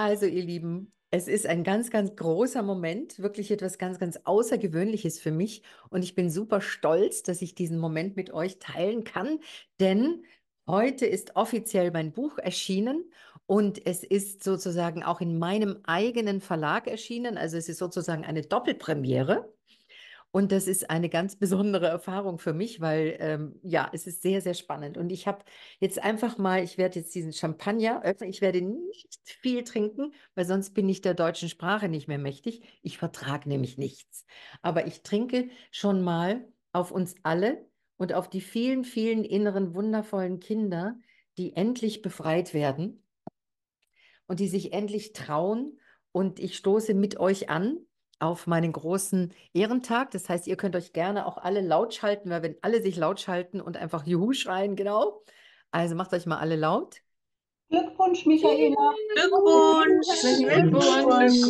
Also, ihr Lieben, es ist ein ganz, ganz großer Moment, wirklich etwas ganz, ganz Außergewöhnliches für mich. Und ich bin super stolz, dass ich diesen Moment mit euch teilen kann, denn heute ist offiziell mein Buch erschienen und es ist sozusagen auch in meinem eigenen Verlag erschienen. Also es ist sozusagen eine Doppelpremiere. Und das ist eine ganz besondere Erfahrung für mich, weil ähm, ja, es ist sehr, sehr spannend. Und ich habe jetzt einfach mal, ich werde jetzt diesen Champagner öffnen. Ich werde nicht viel trinken, weil sonst bin ich der deutschen Sprache nicht mehr mächtig. Ich vertrage nämlich nichts. Aber ich trinke schon mal auf uns alle und auf die vielen, vielen inneren, wundervollen Kinder, die endlich befreit werden und die sich endlich trauen. Und ich stoße mit euch an auf meinen großen Ehrentag. Das heißt, ihr könnt euch gerne auch alle laut schalten, weil wenn alle sich laut schalten und einfach Juhu schreien, genau. Also macht euch mal alle laut. Glückwunsch, Michaela. Glückwunsch. Glückwunsch.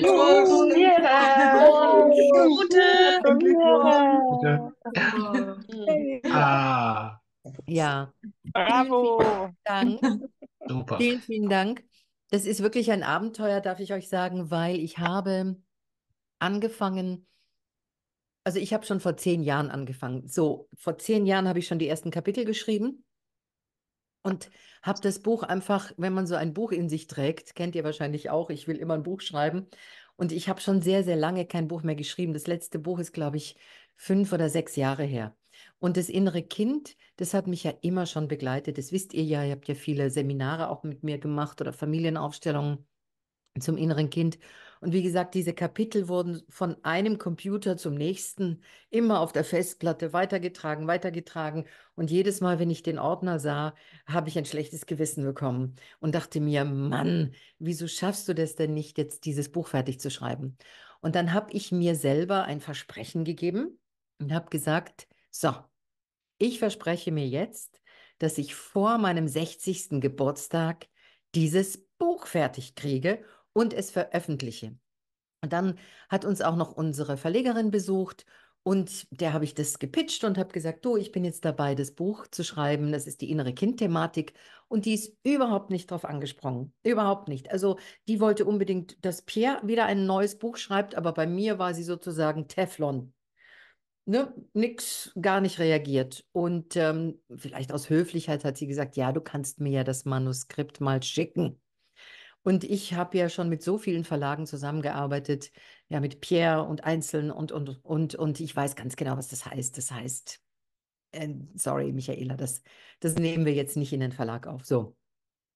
Glückwunsch. Gute. Ah. Ja. Bravo. Vielen, vielen Dank. Super. Vielen, vielen Dank das ist wirklich ein Abenteuer, darf ich euch sagen, weil ich habe angefangen, also ich habe schon vor zehn Jahren angefangen. So, vor zehn Jahren habe ich schon die ersten Kapitel geschrieben und habe das Buch einfach, wenn man so ein Buch in sich trägt, kennt ihr wahrscheinlich auch, ich will immer ein Buch schreiben. Und ich habe schon sehr, sehr lange kein Buch mehr geschrieben. Das letzte Buch ist, glaube ich, fünf oder sechs Jahre her. Und das innere Kind, das hat mich ja immer schon begleitet. Das wisst ihr ja, ihr habt ja viele Seminare auch mit mir gemacht oder Familienaufstellungen zum inneren Kind. Und wie gesagt, diese Kapitel wurden von einem Computer zum nächsten immer auf der Festplatte weitergetragen, weitergetragen. Und jedes Mal, wenn ich den Ordner sah, habe ich ein schlechtes Gewissen bekommen und dachte mir, Mann, wieso schaffst du das denn nicht, jetzt dieses Buch fertig zu schreiben? Und dann habe ich mir selber ein Versprechen gegeben und habe gesagt, so, ich verspreche mir jetzt, dass ich vor meinem 60. Geburtstag dieses Buch fertig kriege und es veröffentliche. Und dann hat uns auch noch unsere Verlegerin besucht und der habe ich das gepitcht und habe gesagt, du, ich bin jetzt dabei, das Buch zu schreiben. Das ist die innere Kind-Thematik. Und die ist überhaupt nicht drauf angesprungen. Überhaupt nicht. Also die wollte unbedingt, dass Pierre wieder ein neues Buch schreibt, aber bei mir war sie sozusagen Teflon ne, nix, gar nicht reagiert. Und ähm, vielleicht aus Höflichkeit hat sie gesagt, ja, du kannst mir ja das Manuskript mal schicken. Und ich habe ja schon mit so vielen Verlagen zusammengearbeitet, ja, mit Pierre und Einzeln und, und, und, und ich weiß ganz genau, was das heißt. Das heißt, äh, sorry, Michaela, das, das nehmen wir jetzt nicht in den Verlag auf. So.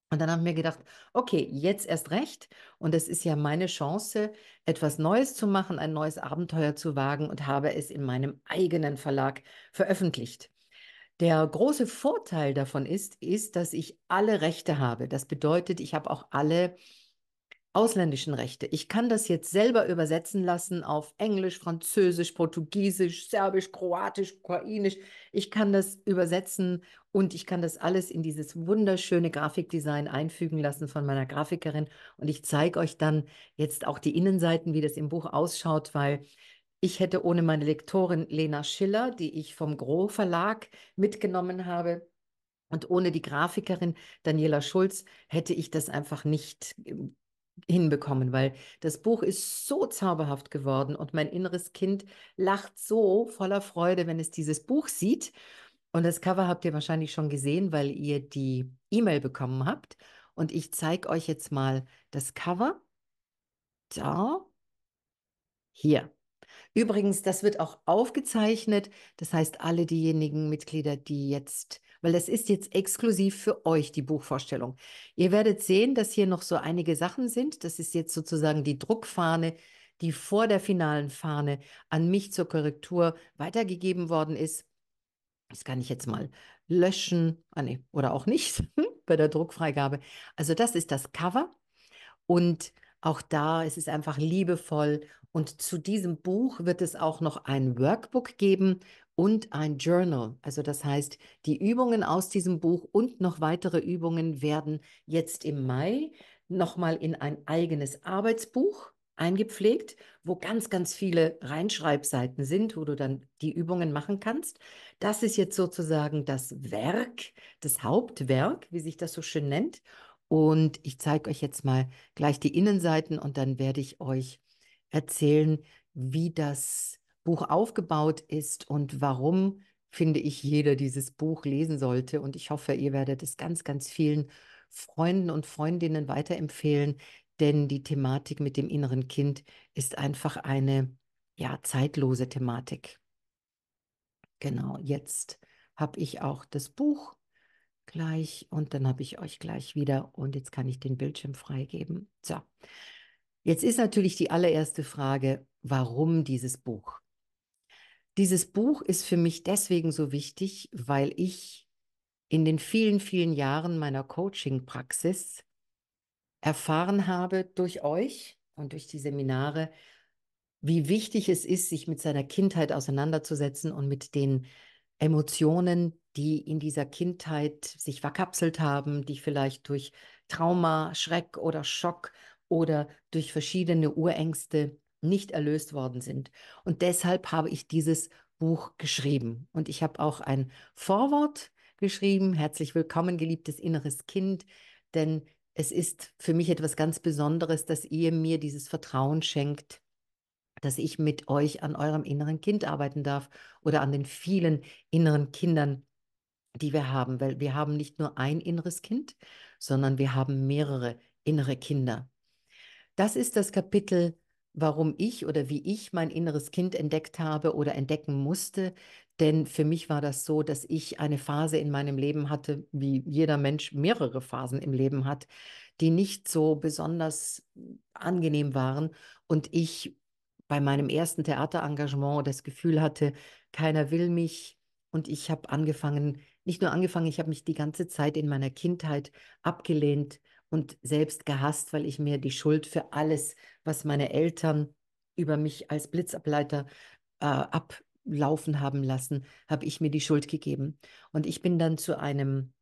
Und dann haben wir gedacht, okay, jetzt erst recht. Und es ist ja meine Chance, etwas Neues zu machen, ein neues Abenteuer zu wagen und habe es in meinem eigenen Verlag veröffentlicht. Der große Vorteil davon ist, ist, dass ich alle Rechte habe. Das bedeutet, ich habe auch alle ausländischen Rechte. Ich kann das jetzt selber übersetzen lassen auf Englisch, Französisch, Portugiesisch, Serbisch, Kroatisch, Ukrainisch. Ich kann das übersetzen und ich kann das alles in dieses wunderschöne Grafikdesign einfügen lassen von meiner Grafikerin. Und ich zeige euch dann jetzt auch die Innenseiten, wie das im Buch ausschaut, weil ich hätte ohne meine Lektorin Lena Schiller, die ich vom Groh Verlag mitgenommen habe, und ohne die Grafikerin Daniela Schulz hätte ich das einfach nicht ähm, hinbekommen, weil das Buch ist so zauberhaft geworden und mein inneres Kind lacht so voller Freude, wenn es dieses Buch sieht. Und das Cover habt ihr wahrscheinlich schon gesehen, weil ihr die E-Mail bekommen habt. Und ich zeige euch jetzt mal das Cover. Da. Hier. Übrigens, das wird auch aufgezeichnet. Das heißt, alle diejenigen Mitglieder, die jetzt weil das ist jetzt exklusiv für euch die Buchvorstellung. Ihr werdet sehen, dass hier noch so einige Sachen sind. Das ist jetzt sozusagen die Druckfahne, die vor der finalen Fahne an mich zur Korrektur weitergegeben worden ist. Das kann ich jetzt mal löschen ah, nee, oder auch nicht bei der Druckfreigabe. Also das ist das Cover und auch da ist es einfach liebevoll. Und zu diesem Buch wird es auch noch ein Workbook geben, und ein Journal. Also das heißt, die Übungen aus diesem Buch und noch weitere Übungen werden jetzt im Mai nochmal in ein eigenes Arbeitsbuch eingepflegt, wo ganz, ganz viele Reinschreibseiten sind, wo du dann die Übungen machen kannst. Das ist jetzt sozusagen das Werk, das Hauptwerk, wie sich das so schön nennt. Und ich zeige euch jetzt mal gleich die Innenseiten und dann werde ich euch erzählen, wie das Buch aufgebaut ist und warum, finde ich, jeder dieses Buch lesen sollte. Und ich hoffe, ihr werdet es ganz, ganz vielen Freunden und Freundinnen weiterempfehlen, denn die Thematik mit dem inneren Kind ist einfach eine ja zeitlose Thematik. Genau, jetzt habe ich auch das Buch gleich und dann habe ich euch gleich wieder und jetzt kann ich den Bildschirm freigeben. So. Jetzt ist natürlich die allererste Frage, warum dieses Buch? Dieses Buch ist für mich deswegen so wichtig, weil ich in den vielen, vielen Jahren meiner Coaching-Praxis erfahren habe durch euch und durch die Seminare, wie wichtig es ist, sich mit seiner Kindheit auseinanderzusetzen und mit den Emotionen, die in dieser Kindheit sich verkapselt haben, die vielleicht durch Trauma, Schreck oder Schock oder durch verschiedene Urängste nicht erlöst worden sind. Und deshalb habe ich dieses Buch geschrieben. Und ich habe auch ein Vorwort geschrieben. Herzlich willkommen, geliebtes inneres Kind. Denn es ist für mich etwas ganz Besonderes, dass ihr mir dieses Vertrauen schenkt, dass ich mit euch an eurem inneren Kind arbeiten darf oder an den vielen inneren Kindern, die wir haben. Weil wir haben nicht nur ein inneres Kind, sondern wir haben mehrere innere Kinder. Das ist das Kapitel warum ich oder wie ich mein inneres Kind entdeckt habe oder entdecken musste. Denn für mich war das so, dass ich eine Phase in meinem Leben hatte, wie jeder Mensch mehrere Phasen im Leben hat, die nicht so besonders angenehm waren. Und ich bei meinem ersten Theaterengagement das Gefühl hatte, keiner will mich. Und ich habe angefangen, nicht nur angefangen, ich habe mich die ganze Zeit in meiner Kindheit abgelehnt und selbst gehasst, weil ich mir die Schuld für alles, was meine Eltern über mich als Blitzableiter äh, ablaufen haben lassen, habe ich mir die Schuld gegeben. Und ich bin dann zu einem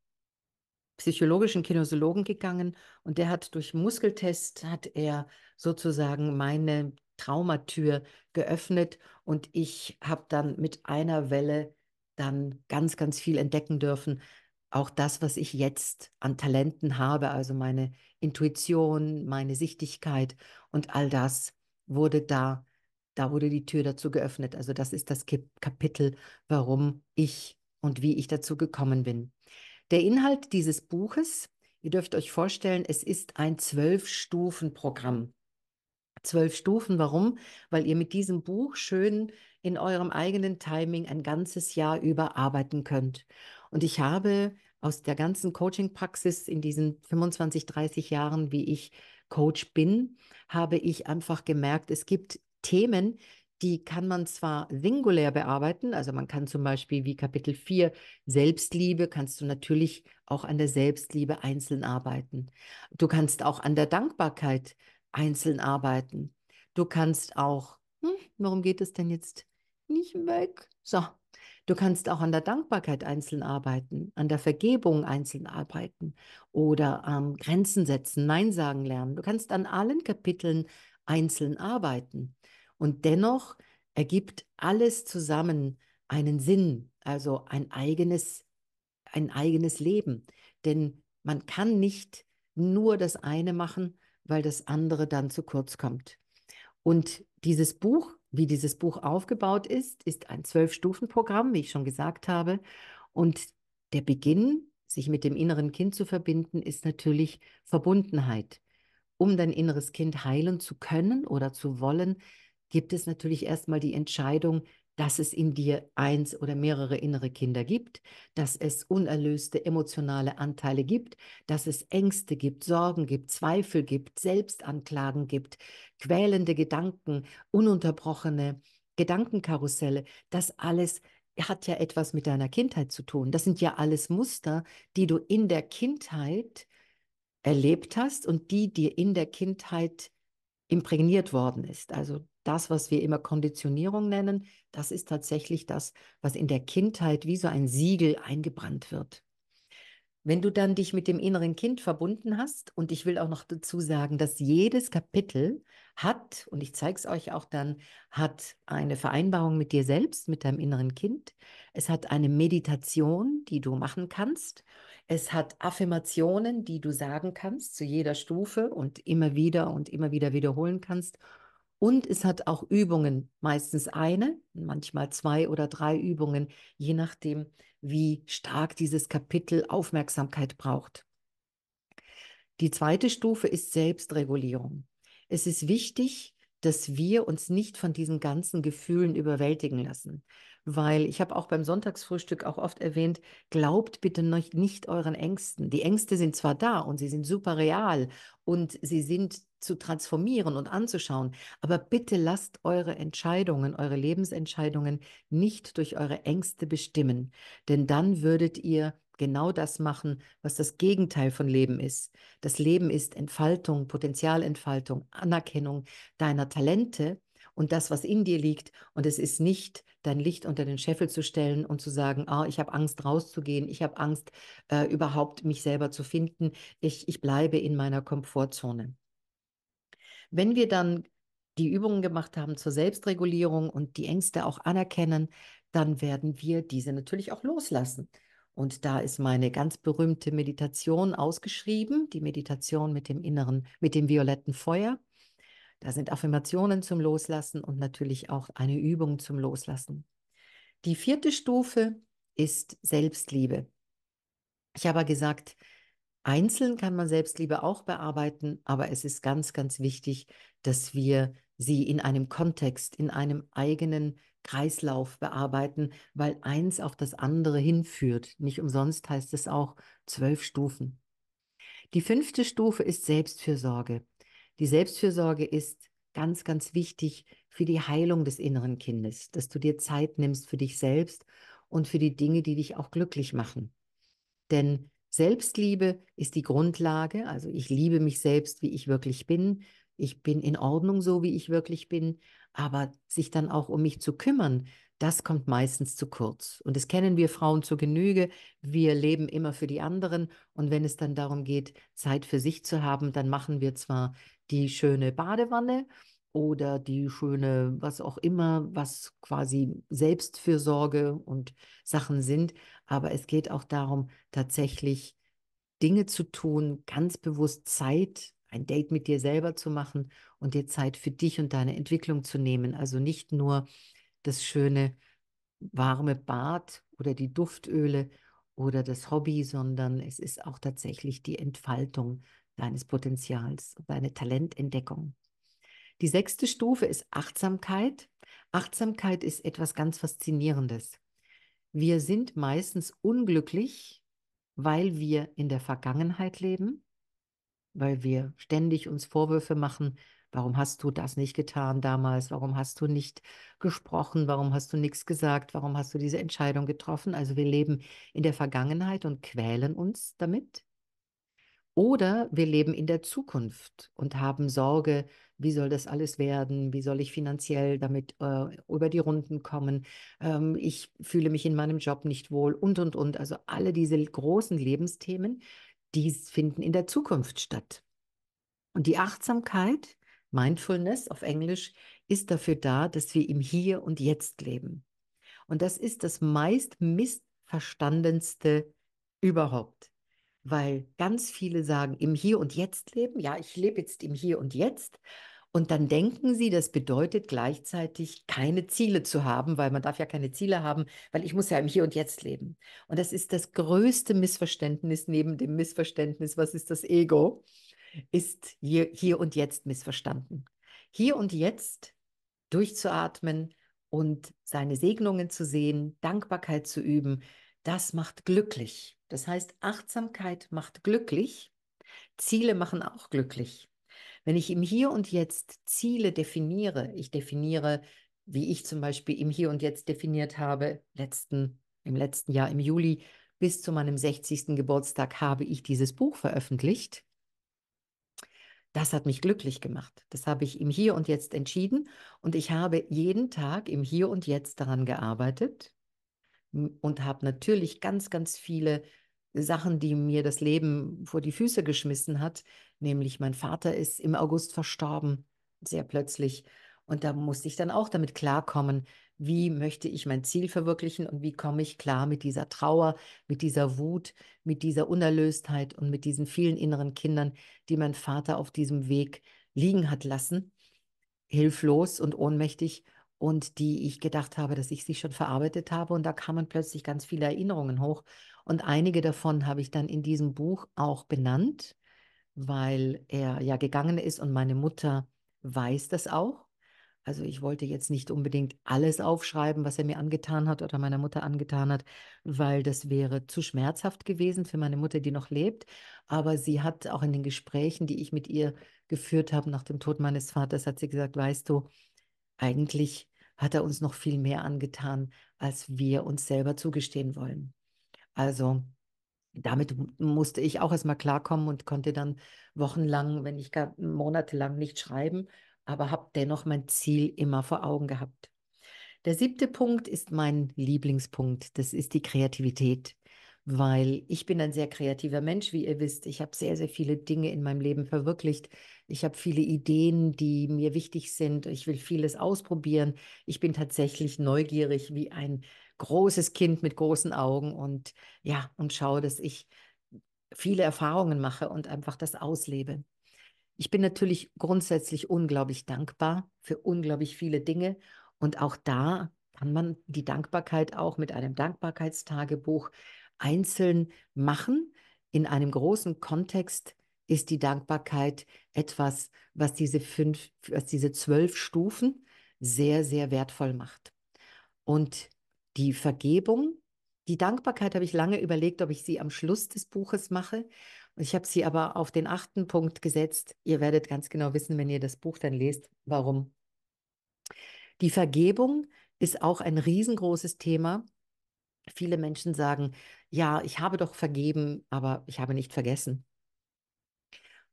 psychologischen Kinosologen gegangen und der hat durch Muskeltest, hat er sozusagen meine Traumatür geöffnet und ich habe dann mit einer Welle dann ganz, ganz viel entdecken dürfen, auch das, was ich jetzt an Talenten habe, also meine Intuition, meine Sichtigkeit und all das wurde da, da wurde die Tür dazu geöffnet. Also das ist das Kapitel, warum ich und wie ich dazu gekommen bin. Der Inhalt dieses Buches, ihr dürft euch vorstellen, es ist ein Zwölf-Stufen-Programm. Zwölf Stufen, warum? Weil ihr mit diesem Buch schön in eurem eigenen Timing ein ganzes Jahr über arbeiten könnt. Und ich habe aus der ganzen Coaching-Praxis in diesen 25, 30 Jahren, wie ich Coach bin, habe ich einfach gemerkt, es gibt Themen, die kann man zwar singulär bearbeiten, also man kann zum Beispiel wie Kapitel 4 Selbstliebe, kannst du natürlich auch an der Selbstliebe einzeln arbeiten. Du kannst auch an der Dankbarkeit einzeln arbeiten. Du kannst auch, hm, worum geht es denn jetzt? nicht weg. So, du kannst auch an der Dankbarkeit einzeln arbeiten, an der Vergebung einzeln arbeiten oder ähm, Grenzen setzen, Nein sagen lernen. Du kannst an allen Kapiteln einzeln arbeiten. Und dennoch ergibt alles zusammen einen Sinn, also ein eigenes, ein eigenes Leben. Denn man kann nicht nur das eine machen, weil das andere dann zu kurz kommt. Und dieses Buch wie dieses Buch aufgebaut ist, ist ein Zwölf-Stufen-Programm, wie ich schon gesagt habe. Und der Beginn, sich mit dem inneren Kind zu verbinden, ist natürlich Verbundenheit. Um dein inneres Kind heilen zu können oder zu wollen, gibt es natürlich erstmal die Entscheidung, dass es in dir eins oder mehrere innere Kinder gibt, dass es unerlöste emotionale Anteile gibt, dass es Ängste gibt, Sorgen gibt, Zweifel gibt, Selbstanklagen gibt, quälende Gedanken, ununterbrochene Gedankenkarusselle, das alles hat ja etwas mit deiner Kindheit zu tun. Das sind ja alles Muster, die du in der Kindheit erlebt hast und die dir in der Kindheit imprägniert worden ist. Also das, was wir immer Konditionierung nennen, das ist tatsächlich das, was in der Kindheit wie so ein Siegel eingebrannt wird. Wenn du dann dich mit dem inneren Kind verbunden hast, und ich will auch noch dazu sagen, dass jedes Kapitel hat, und ich zeige es euch auch dann, hat eine Vereinbarung mit dir selbst, mit deinem inneren Kind. Es hat eine Meditation, die du machen kannst. Es hat Affirmationen, die du sagen kannst zu jeder Stufe und immer wieder und immer wieder wiederholen kannst. Und es hat auch Übungen, meistens eine, manchmal zwei oder drei Übungen, je nachdem, wie stark dieses Kapitel Aufmerksamkeit braucht. Die zweite Stufe ist Selbstregulierung. Es ist wichtig, dass wir uns nicht von diesen ganzen Gefühlen überwältigen lassen. Weil ich habe auch beim Sonntagsfrühstück auch oft erwähnt, glaubt bitte nicht, nicht euren Ängsten. Die Ängste sind zwar da und sie sind super real und sie sind zu transformieren und anzuschauen. Aber bitte lasst eure Entscheidungen, eure Lebensentscheidungen nicht durch eure Ängste bestimmen, denn dann würdet ihr genau das machen, was das Gegenteil von Leben ist. Das Leben ist Entfaltung, Potenzialentfaltung, Anerkennung deiner Talente und das, was in dir liegt. Und es ist nicht dein Licht unter den Scheffel zu stellen und zu sagen, ah, ich habe Angst rauszugehen, ich habe Angst äh, überhaupt mich selber zu finden, ich, ich bleibe in meiner Komfortzone. Wenn wir dann die Übungen gemacht haben zur Selbstregulierung und die Ängste auch anerkennen, dann werden wir diese natürlich auch loslassen. Und da ist meine ganz berühmte Meditation ausgeschrieben, die Meditation mit dem inneren, mit dem violetten Feuer. Da sind Affirmationen zum Loslassen und natürlich auch eine Übung zum Loslassen. Die vierte Stufe ist Selbstliebe. Ich habe gesagt, Einzeln kann man Selbstliebe auch bearbeiten, aber es ist ganz, ganz wichtig, dass wir sie in einem Kontext, in einem eigenen Kreislauf bearbeiten, weil eins auf das andere hinführt. Nicht umsonst heißt es auch zwölf Stufen. Die fünfte Stufe ist Selbstfürsorge. Die Selbstfürsorge ist ganz, ganz wichtig für die Heilung des inneren Kindes, dass du dir Zeit nimmst für dich selbst und für die Dinge, die dich auch glücklich machen. Denn Selbstliebe ist die Grundlage, also ich liebe mich selbst, wie ich wirklich bin, ich bin in Ordnung so, wie ich wirklich bin, aber sich dann auch um mich zu kümmern, das kommt meistens zu kurz. Und das kennen wir Frauen zur Genüge. Wir leben immer für die anderen. Und wenn es dann darum geht, Zeit für sich zu haben, dann machen wir zwar die schöne Badewanne oder die schöne, was auch immer, was quasi Selbstfürsorge und Sachen sind. Aber es geht auch darum, tatsächlich Dinge zu tun, ganz bewusst Zeit, ein Date mit dir selber zu machen und dir Zeit für dich und deine Entwicklung zu nehmen. Also nicht nur das schöne warme Bad oder die Duftöle oder das Hobby, sondern es ist auch tatsächlich die Entfaltung deines Potenzials, deine Talententdeckung. Die sechste Stufe ist Achtsamkeit. Achtsamkeit ist etwas ganz Faszinierendes. Wir sind meistens unglücklich, weil wir in der Vergangenheit leben, weil wir ständig uns Vorwürfe machen, warum hast du das nicht getan damals, warum hast du nicht gesprochen, warum hast du nichts gesagt, warum hast du diese Entscheidung getroffen. Also wir leben in der Vergangenheit und quälen uns damit. Oder wir leben in der Zukunft und haben Sorge, wie soll das alles werden, wie soll ich finanziell damit äh, über die Runden kommen, ähm, ich fühle mich in meinem Job nicht wohl und, und, und. Also alle diese großen Lebensthemen, die finden in der Zukunft statt. Und die Achtsamkeit, Mindfulness auf Englisch, ist dafür da, dass wir im Hier und Jetzt leben. Und das ist das meist missverstandenste überhaupt weil ganz viele sagen, im Hier und Jetzt leben, ja, ich lebe jetzt im Hier und Jetzt. Und dann denken sie, das bedeutet gleichzeitig keine Ziele zu haben, weil man darf ja keine Ziele haben, weil ich muss ja im Hier und Jetzt leben. Und das ist das größte Missverständnis neben dem Missverständnis, was ist das Ego, ist hier, hier und Jetzt missverstanden. Hier und Jetzt durchzuatmen und seine Segnungen zu sehen, Dankbarkeit zu üben, das macht glücklich. Das heißt, Achtsamkeit macht glücklich, Ziele machen auch glücklich. Wenn ich im Hier und Jetzt Ziele definiere, ich definiere, wie ich zum Beispiel im Hier und Jetzt definiert habe, letzten, im letzten Jahr im Juli, bis zu meinem 60. Geburtstag habe ich dieses Buch veröffentlicht. Das hat mich glücklich gemacht. Das habe ich im Hier und Jetzt entschieden und ich habe jeden Tag im Hier und Jetzt daran gearbeitet und habe natürlich ganz, ganz viele Sachen, die mir das Leben vor die Füße geschmissen hat. Nämlich mein Vater ist im August verstorben, sehr plötzlich. Und da musste ich dann auch damit klarkommen, wie möchte ich mein Ziel verwirklichen und wie komme ich klar mit dieser Trauer, mit dieser Wut, mit dieser Unerlöstheit und mit diesen vielen inneren Kindern, die mein Vater auf diesem Weg liegen hat lassen, hilflos und ohnmächtig und die ich gedacht habe, dass ich sie schon verarbeitet habe. Und da kamen plötzlich ganz viele Erinnerungen hoch. Und einige davon habe ich dann in diesem Buch auch benannt, weil er ja gegangen ist und meine Mutter weiß das auch. Also ich wollte jetzt nicht unbedingt alles aufschreiben, was er mir angetan hat oder meiner Mutter angetan hat, weil das wäre zu schmerzhaft gewesen für meine Mutter, die noch lebt. Aber sie hat auch in den Gesprächen, die ich mit ihr geführt habe nach dem Tod meines Vaters, hat sie gesagt, weißt du, eigentlich hat er uns noch viel mehr angetan, als wir uns selber zugestehen wollen. Also damit musste ich auch erstmal klarkommen und konnte dann wochenlang, wenn nicht gar monatelang nicht schreiben, aber habe dennoch mein Ziel immer vor Augen gehabt. Der siebte Punkt ist mein Lieblingspunkt, das ist die Kreativität, weil ich bin ein sehr kreativer Mensch, wie ihr wisst. Ich habe sehr, sehr viele Dinge in meinem Leben verwirklicht, ich habe viele Ideen, die mir wichtig sind. Ich will vieles ausprobieren. Ich bin tatsächlich neugierig wie ein großes Kind mit großen Augen und ja, und schaue, dass ich viele Erfahrungen mache und einfach das auslebe. Ich bin natürlich grundsätzlich unglaublich dankbar für unglaublich viele Dinge und auch da kann man die Dankbarkeit auch mit einem Dankbarkeitstagebuch einzeln machen, in einem großen Kontext ist die Dankbarkeit etwas, was diese fünf, was diese zwölf Stufen sehr, sehr wertvoll macht. Und die Vergebung, die Dankbarkeit habe ich lange überlegt, ob ich sie am Schluss des Buches mache. Ich habe sie aber auf den achten Punkt gesetzt. Ihr werdet ganz genau wissen, wenn ihr das Buch dann lest, warum. Die Vergebung ist auch ein riesengroßes Thema. Viele Menschen sagen, ja, ich habe doch vergeben, aber ich habe nicht vergessen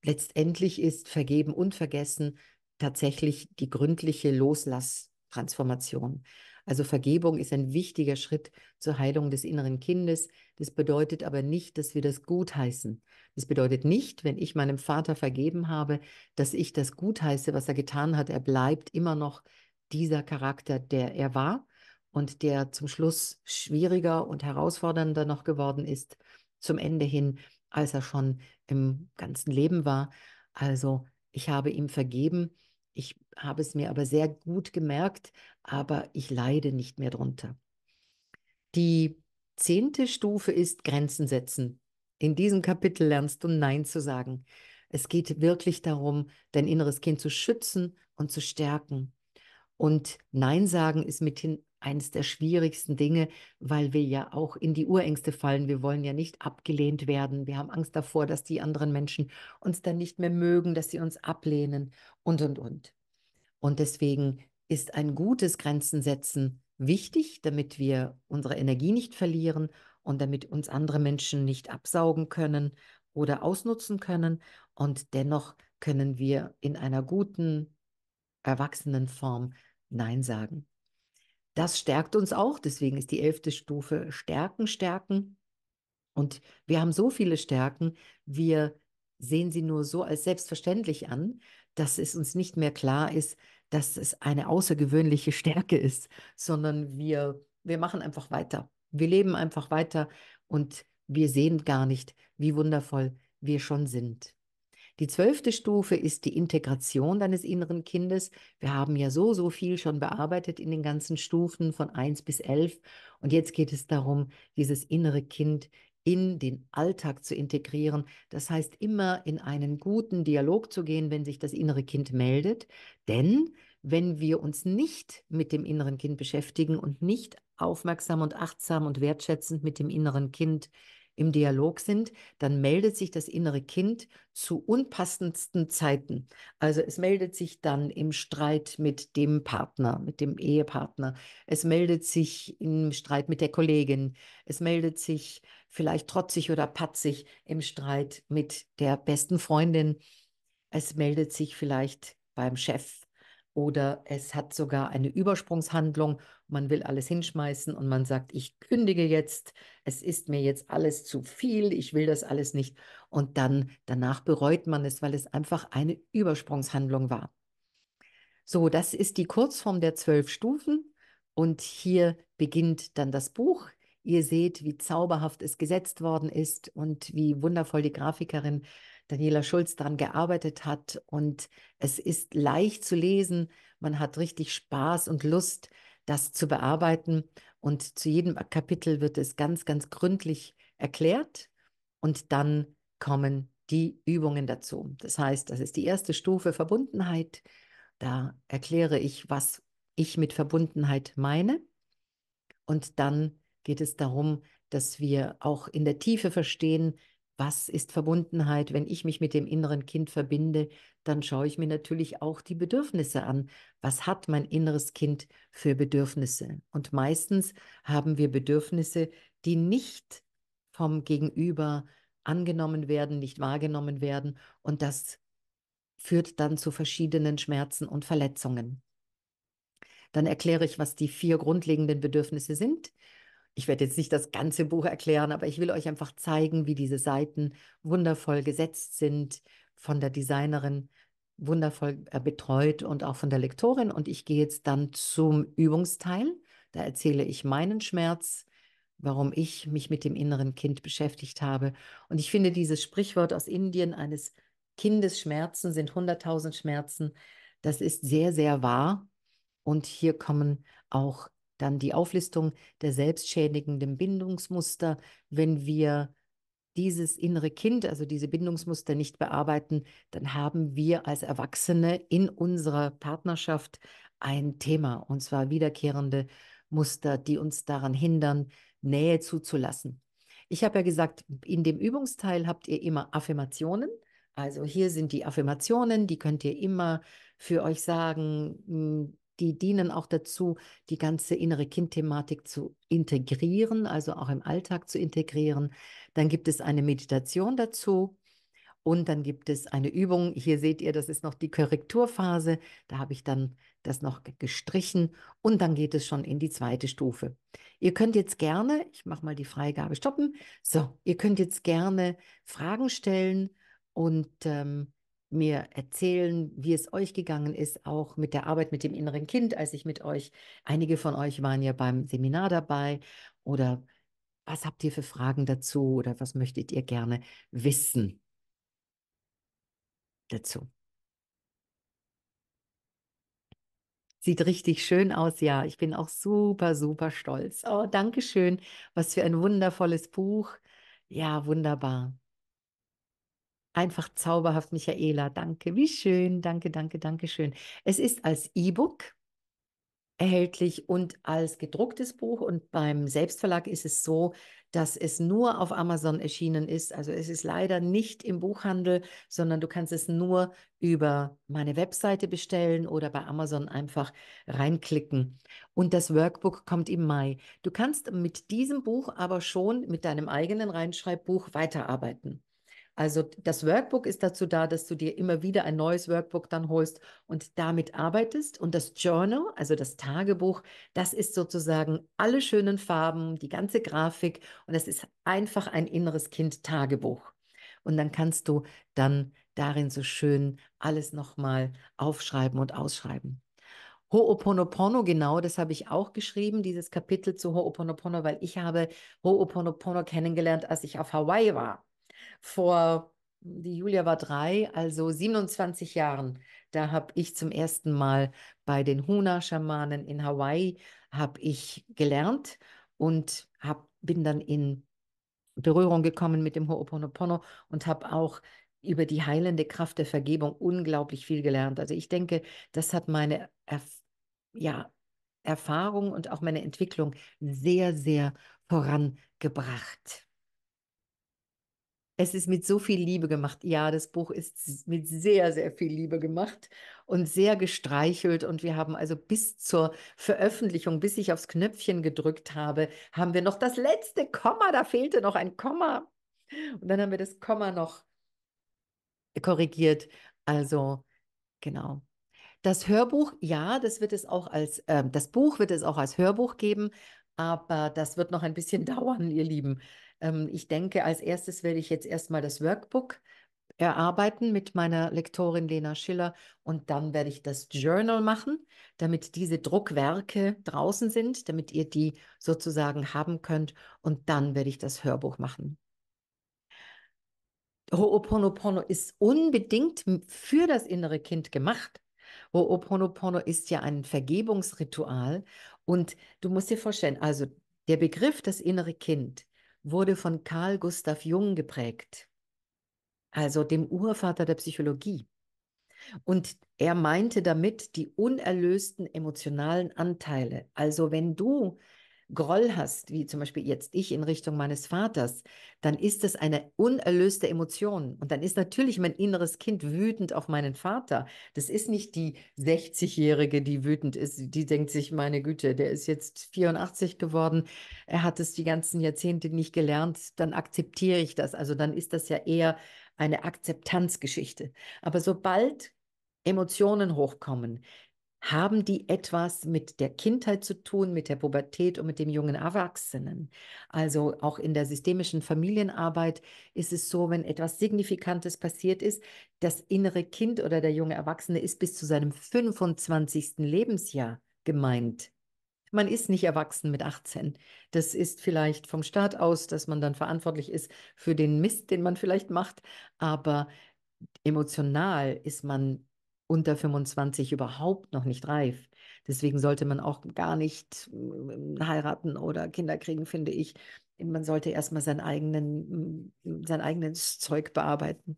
letztendlich ist Vergeben und Vergessen tatsächlich die gründliche Loslasstransformation. Also Vergebung ist ein wichtiger Schritt zur Heilung des inneren Kindes. Das bedeutet aber nicht, dass wir das gutheißen. Das bedeutet nicht, wenn ich meinem Vater vergeben habe, dass ich das gutheiße, was er getan hat. Er bleibt immer noch dieser Charakter, der er war und der zum Schluss schwieriger und herausfordernder noch geworden ist zum Ende hin als er schon im ganzen Leben war. Also ich habe ihm vergeben, ich habe es mir aber sehr gut gemerkt, aber ich leide nicht mehr drunter. Die zehnte Stufe ist Grenzen setzen. In diesem Kapitel lernst du Nein zu sagen. Es geht wirklich darum, dein inneres Kind zu schützen und zu stärken. Und Nein sagen ist mithin eines der schwierigsten Dinge, weil wir ja auch in die Urängste fallen. Wir wollen ja nicht abgelehnt werden. Wir haben Angst davor, dass die anderen Menschen uns dann nicht mehr mögen, dass sie uns ablehnen und, und, und. Und deswegen ist ein gutes Grenzensetzen wichtig, damit wir unsere Energie nicht verlieren und damit uns andere Menschen nicht absaugen können oder ausnutzen können. Und dennoch können wir in einer guten, erwachsenen Form Nein sagen das stärkt uns auch. Deswegen ist die elfte Stufe Stärken, Stärken. Und wir haben so viele Stärken, wir sehen sie nur so als selbstverständlich an, dass es uns nicht mehr klar ist, dass es eine außergewöhnliche Stärke ist, sondern wir, wir machen einfach weiter. Wir leben einfach weiter und wir sehen gar nicht, wie wundervoll wir schon sind. Die zwölfte Stufe ist die Integration deines inneren Kindes. Wir haben ja so, so viel schon bearbeitet in den ganzen Stufen von 1 bis 11. Und jetzt geht es darum, dieses innere Kind in den Alltag zu integrieren. Das heißt, immer in einen guten Dialog zu gehen, wenn sich das innere Kind meldet. Denn wenn wir uns nicht mit dem inneren Kind beschäftigen und nicht aufmerksam und achtsam und wertschätzend mit dem inneren Kind im Dialog sind, dann meldet sich das innere Kind zu unpassendsten Zeiten. Also es meldet sich dann im Streit mit dem Partner, mit dem Ehepartner. Es meldet sich im Streit mit der Kollegin. Es meldet sich vielleicht trotzig oder patzig im Streit mit der besten Freundin. Es meldet sich vielleicht beim Chef, oder es hat sogar eine Übersprungshandlung, man will alles hinschmeißen und man sagt, ich kündige jetzt, es ist mir jetzt alles zu viel, ich will das alles nicht. Und dann danach bereut man es, weil es einfach eine Übersprungshandlung war. So, das ist die Kurzform der zwölf Stufen und hier beginnt dann das Buch. Ihr seht, wie zauberhaft es gesetzt worden ist und wie wundervoll die Grafikerin Daniela Schulz daran gearbeitet hat. Und es ist leicht zu lesen. Man hat richtig Spaß und Lust, das zu bearbeiten. Und zu jedem Kapitel wird es ganz, ganz gründlich erklärt. Und dann kommen die Übungen dazu. Das heißt, das ist die erste Stufe Verbundenheit. Da erkläre ich, was ich mit Verbundenheit meine. Und dann geht es darum, dass wir auch in der Tiefe verstehen, was ist Verbundenheit? Wenn ich mich mit dem inneren Kind verbinde, dann schaue ich mir natürlich auch die Bedürfnisse an. Was hat mein inneres Kind für Bedürfnisse? Und meistens haben wir Bedürfnisse, die nicht vom Gegenüber angenommen werden, nicht wahrgenommen werden. Und das führt dann zu verschiedenen Schmerzen und Verletzungen. Dann erkläre ich, was die vier grundlegenden Bedürfnisse sind. Ich werde jetzt nicht das ganze Buch erklären, aber ich will euch einfach zeigen, wie diese Seiten wundervoll gesetzt sind von der Designerin, wundervoll äh, betreut und auch von der Lektorin. Und ich gehe jetzt dann zum Übungsteil. Da erzähle ich meinen Schmerz, warum ich mich mit dem inneren Kind beschäftigt habe. Und ich finde dieses Sprichwort aus Indien, eines Kindes Schmerzen sind 100.000 Schmerzen, das ist sehr, sehr wahr. Und hier kommen auch dann die Auflistung der selbstschädigenden Bindungsmuster. Wenn wir dieses innere Kind, also diese Bindungsmuster nicht bearbeiten, dann haben wir als Erwachsene in unserer Partnerschaft ein Thema, und zwar wiederkehrende Muster, die uns daran hindern, Nähe zuzulassen. Ich habe ja gesagt, in dem Übungsteil habt ihr immer Affirmationen. Also hier sind die Affirmationen, die könnt ihr immer für euch sagen, hm, die dienen auch dazu, die ganze innere Kind-Thematik zu integrieren, also auch im Alltag zu integrieren. Dann gibt es eine Meditation dazu, und dann gibt es eine Übung. Hier seht ihr, das ist noch die Korrekturphase. Da habe ich dann das noch gestrichen. Und dann geht es schon in die zweite Stufe. Ihr könnt jetzt gerne, ich mache mal die Freigabe stoppen. So, ihr könnt jetzt gerne Fragen stellen und ähm, mir erzählen, wie es euch gegangen ist, auch mit der Arbeit mit dem inneren Kind, als ich mit euch, einige von euch waren ja beim Seminar dabei oder was habt ihr für Fragen dazu oder was möchtet ihr gerne wissen dazu? Sieht richtig schön aus, ja. Ich bin auch super, super stolz. Oh, danke schön. Was für ein wundervolles Buch. Ja, wunderbar. Einfach zauberhaft, Michaela. Danke, wie schön. Danke, danke, danke schön. Es ist als E-Book erhältlich und als gedrucktes Buch. Und beim Selbstverlag ist es so, dass es nur auf Amazon erschienen ist. Also es ist leider nicht im Buchhandel, sondern du kannst es nur über meine Webseite bestellen oder bei Amazon einfach reinklicken. Und das Workbook kommt im Mai. Du kannst mit diesem Buch aber schon mit deinem eigenen Reinschreibbuch weiterarbeiten. Also das Workbook ist dazu da, dass du dir immer wieder ein neues Workbook dann holst und damit arbeitest. Und das Journal, also das Tagebuch, das ist sozusagen alle schönen Farben, die ganze Grafik und das ist einfach ein inneres Kind-Tagebuch. Und dann kannst du dann darin so schön alles nochmal aufschreiben und ausschreiben. Ho'oponopono, genau, das habe ich auch geschrieben, dieses Kapitel zu Ho'oponopono, weil ich habe Ho'oponopono kennengelernt, als ich auf Hawaii war vor, die Julia war drei, also 27 Jahren, da habe ich zum ersten Mal bei den Huna-Schamanen in Hawaii habe ich gelernt und hab, bin dann in Berührung gekommen mit dem Ho'oponopono und habe auch über die heilende Kraft der Vergebung unglaublich viel gelernt. Also ich denke, das hat meine Erf ja, Erfahrung und auch meine Entwicklung sehr, sehr vorangebracht es ist mit so viel Liebe gemacht. Ja, das Buch ist mit sehr, sehr viel Liebe gemacht und sehr gestreichelt. Und wir haben also bis zur Veröffentlichung, bis ich aufs Knöpfchen gedrückt habe, haben wir noch das letzte Komma, da fehlte noch ein Komma. Und dann haben wir das Komma noch korrigiert. Also, genau. Das Hörbuch, ja, das wird es auch als, äh, das Buch wird es auch als Hörbuch geben, aber das wird noch ein bisschen dauern, ihr Lieben. Ähm, ich denke, als erstes werde ich jetzt erstmal das Workbook erarbeiten mit meiner Lektorin Lena Schiller und dann werde ich das Journal machen, damit diese Druckwerke draußen sind, damit ihr die sozusagen haben könnt und dann werde ich das Hörbuch machen. Ho'oponopono ist unbedingt für das innere Kind gemacht. Ho'oponopono ist ja ein Vergebungsritual und du musst dir vorstellen, also der Begriff das innere Kind wurde von Carl Gustav Jung geprägt, also dem Urvater der Psychologie. Und er meinte damit die unerlösten emotionalen Anteile. Also wenn du Groll hast, wie zum Beispiel jetzt ich in Richtung meines Vaters, dann ist das eine unerlöste Emotion. Und dann ist natürlich mein inneres Kind wütend auf meinen Vater. Das ist nicht die 60-Jährige, die wütend ist, die denkt sich, meine Güte, der ist jetzt 84 geworden, er hat es die ganzen Jahrzehnte nicht gelernt, dann akzeptiere ich das. Also dann ist das ja eher eine Akzeptanzgeschichte. Aber sobald Emotionen hochkommen, haben die etwas mit der Kindheit zu tun, mit der Pubertät und mit dem jungen Erwachsenen. Also auch in der systemischen Familienarbeit ist es so, wenn etwas Signifikantes passiert ist, das innere Kind oder der junge Erwachsene ist bis zu seinem 25. Lebensjahr gemeint. Man ist nicht erwachsen mit 18. Das ist vielleicht vom Staat aus, dass man dann verantwortlich ist für den Mist, den man vielleicht macht. Aber emotional ist man unter 25 überhaupt noch nicht reif. Deswegen sollte man auch gar nicht ähm, heiraten oder Kinder kriegen, finde ich. Man sollte erstmal sein, eigenen, hm, sein eigenes Zeug bearbeiten.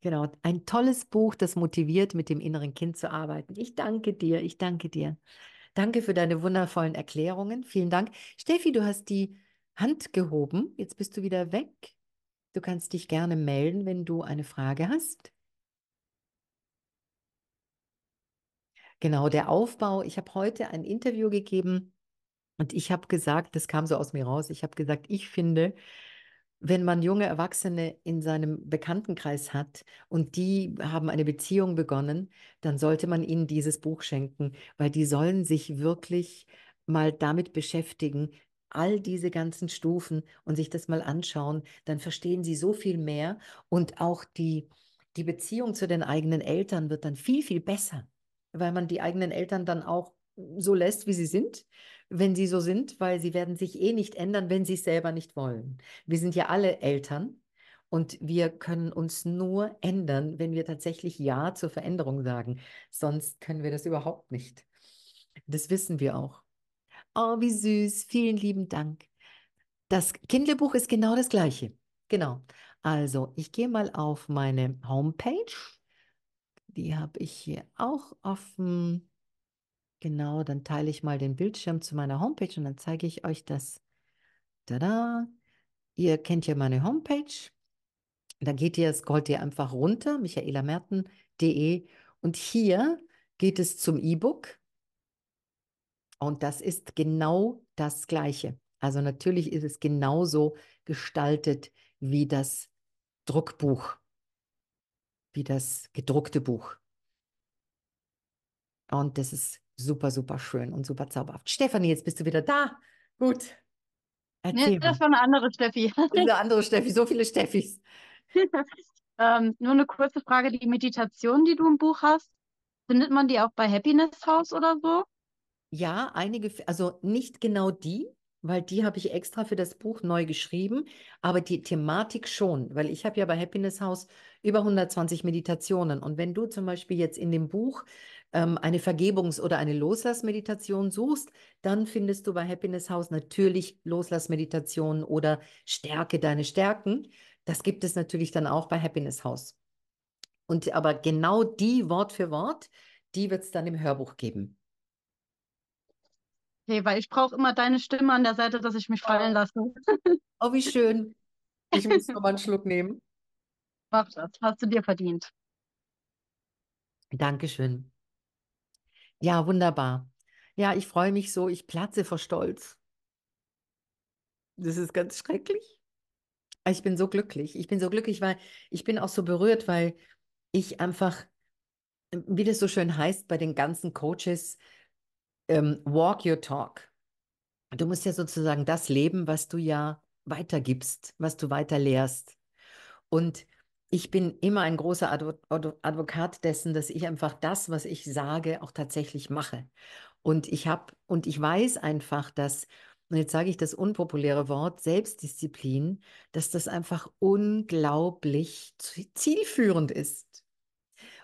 Genau, ein tolles Buch, das motiviert, mit dem inneren Kind zu arbeiten. Ich danke dir, ich danke dir. Danke für deine wundervollen Erklärungen. Vielen Dank. Steffi, du hast die Hand gehoben. Jetzt bist du wieder weg. Du kannst dich gerne melden, wenn du eine Frage hast. Genau, der Aufbau. Ich habe heute ein Interview gegeben und ich habe gesagt, das kam so aus mir raus, ich habe gesagt, ich finde, wenn man junge Erwachsene in seinem Bekanntenkreis hat und die haben eine Beziehung begonnen, dann sollte man ihnen dieses Buch schenken, weil die sollen sich wirklich mal damit beschäftigen, all diese ganzen Stufen und sich das mal anschauen, dann verstehen sie so viel mehr und auch die, die Beziehung zu den eigenen Eltern wird dann viel, viel besser weil man die eigenen Eltern dann auch so lässt, wie sie sind, wenn sie so sind, weil sie werden sich eh nicht ändern, wenn sie es selber nicht wollen. Wir sind ja alle Eltern und wir können uns nur ändern, wenn wir tatsächlich Ja zur Veränderung sagen. Sonst können wir das überhaupt nicht. Das wissen wir auch. Oh, wie süß. Vielen lieben Dank. Das Kindlebuch ist genau das gleiche. Genau. Also, ich gehe mal auf meine Homepage. Die habe ich hier auch offen. Genau, dann teile ich mal den Bildschirm zu meiner Homepage und dann zeige ich euch das. Tada! Ihr kennt ja meine Homepage. Da geht ihr, scrollt ihr einfach runter, michaelamerten.de und hier geht es zum E-Book. Und das ist genau das Gleiche. Also natürlich ist es genauso gestaltet wie das Druckbuch wie das gedruckte Buch. Und das ist super, super schön und super zauberhaft. Stefanie, jetzt bist du wieder da. Gut. Erzähl nee, das war eine andere Steffi. Eine andere Steffi, so viele Steffis. ähm, nur eine kurze Frage: Die Meditation, die du im Buch hast, findet man die auch bei Happiness House oder so? Ja, einige, also nicht genau die, weil die habe ich extra für das Buch neu geschrieben, aber die Thematik schon, weil ich habe ja bei Happiness House über 120 Meditationen. Und wenn du zum Beispiel jetzt in dem Buch ähm, eine Vergebungs- oder eine Loslassmeditation suchst, dann findest du bei Happiness House natürlich Loslassmeditationen oder Stärke deine Stärken. Das gibt es natürlich dann auch bei Happiness House. Und aber genau die Wort für Wort, die wird es dann im Hörbuch geben okay, weil ich brauche immer deine Stimme an der Seite, dass ich mich fallen lasse. Oh, wie schön. Ich muss nochmal einen Schluck nehmen. Mach das, hast du dir verdient. Dankeschön. Ja, wunderbar. Ja, ich freue mich so, ich platze vor Stolz. Das ist ganz schrecklich. Ich bin so glücklich. Ich bin so glücklich, weil ich bin auch so berührt, weil ich einfach, wie das so schön heißt bei den ganzen Coaches, ähm, walk your talk. Du musst ja sozusagen das leben, was du ja weitergibst, was du weiterlehrst. Und ich bin immer ein großer Advo Advokat dessen, dass ich einfach das, was ich sage, auch tatsächlich mache. Und ich habe und ich weiß einfach, dass und jetzt sage ich das unpopuläre Wort Selbstdisziplin, dass das einfach unglaublich zielführend ist.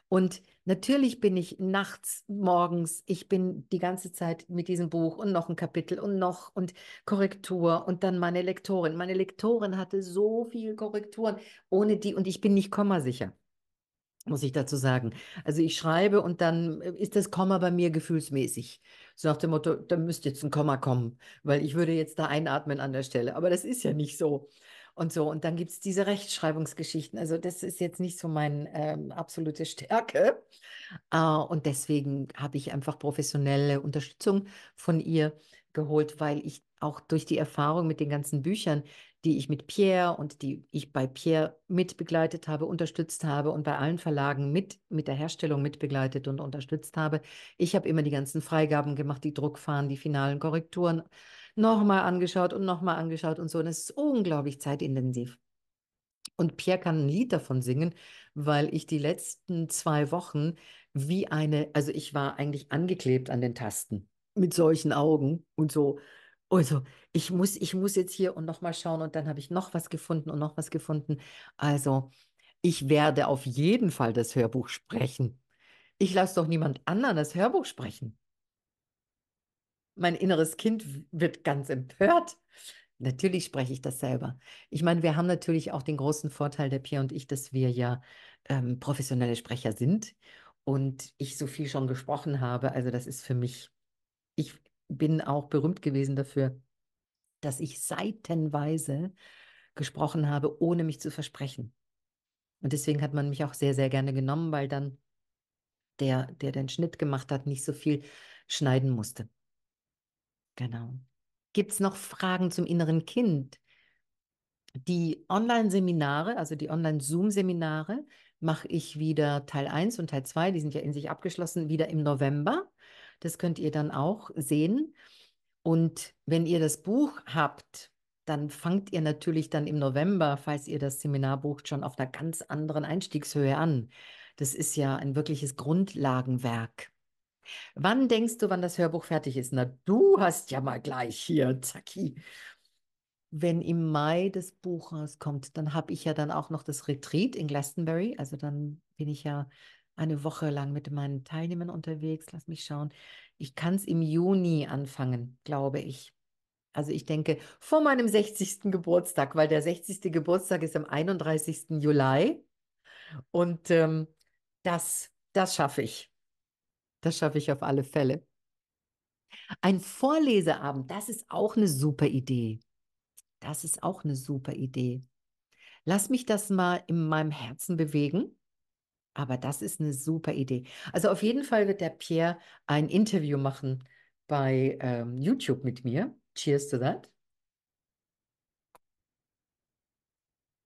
Und natürlich bin ich nachts, morgens, ich bin die ganze Zeit mit diesem Buch und noch ein Kapitel und noch und Korrektur und dann meine Lektorin. Meine Lektorin hatte so viele Korrekturen ohne die und ich bin nicht kommasicher muss ich dazu sagen. Also ich schreibe und dann äh, ist das Komma bei mir gefühlsmäßig. So nach dem Motto, da müsste jetzt ein Komma kommen, weil ich würde jetzt da einatmen an der Stelle. Aber das ist ja nicht so und so. Und dann gibt es diese Rechtschreibungsgeschichten. Also das ist jetzt nicht so meine ähm, absolute Stärke. Äh, und deswegen habe ich einfach professionelle Unterstützung von ihr geholt, weil ich auch durch die Erfahrung mit den ganzen Büchern, die ich mit Pierre und die ich bei Pierre mitbegleitet habe, unterstützt habe und bei allen Verlagen mit, mit der Herstellung mitbegleitet und unterstützt habe. Ich habe immer die ganzen Freigaben gemacht, die Druckfahren, die finalen Korrekturen nochmal angeschaut und nochmal angeschaut und so. Und es ist unglaublich zeitintensiv. Und Pierre kann ein Lied davon singen, weil ich die letzten zwei Wochen wie eine, also ich war eigentlich angeklebt an den Tasten mit solchen Augen und so. Also, ich muss, ich muss jetzt hier und nochmal schauen und dann habe ich noch was gefunden und noch was gefunden. Also, ich werde auf jeden Fall das Hörbuch sprechen. Ich lasse doch niemand anderen das Hörbuch sprechen mein inneres Kind wird ganz empört. Natürlich spreche ich das selber. Ich meine, wir haben natürlich auch den großen Vorteil, der Pia und ich, dass wir ja ähm, professionelle Sprecher sind und ich so viel schon gesprochen habe. Also das ist für mich, ich bin auch berühmt gewesen dafür, dass ich seitenweise gesprochen habe, ohne mich zu versprechen. Und deswegen hat man mich auch sehr, sehr gerne genommen, weil dann der, der den Schnitt gemacht hat, nicht so viel schneiden musste. Genau. Gibt es noch Fragen zum inneren Kind? Die Online-Seminare, also die Online-Zoom-Seminare, mache ich wieder Teil 1 und Teil 2, die sind ja in sich abgeschlossen, wieder im November. Das könnt ihr dann auch sehen. Und wenn ihr das Buch habt, dann fangt ihr natürlich dann im November, falls ihr das Seminar bucht, schon auf einer ganz anderen Einstiegshöhe an. Das ist ja ein wirkliches Grundlagenwerk. Wann denkst du, wann das Hörbuch fertig ist? Na, du hast ja mal gleich hier, zacki. Wenn im Mai das Buch rauskommt, dann habe ich ja dann auch noch das Retreat in Glastonbury. Also dann bin ich ja eine Woche lang mit meinen Teilnehmern unterwegs. Lass mich schauen. Ich kann es im Juni anfangen, glaube ich. Also ich denke, vor meinem 60. Geburtstag, weil der 60. Geburtstag ist am 31. Juli. Und ähm, das, das schaffe ich. Das schaffe ich auf alle Fälle. Ein Vorleseabend, das ist auch eine super Idee. Das ist auch eine super Idee. Lass mich das mal in meinem Herzen bewegen. Aber das ist eine super Idee. Also auf jeden Fall wird der Pierre ein Interview machen bei ähm, YouTube mit mir. Cheers to that.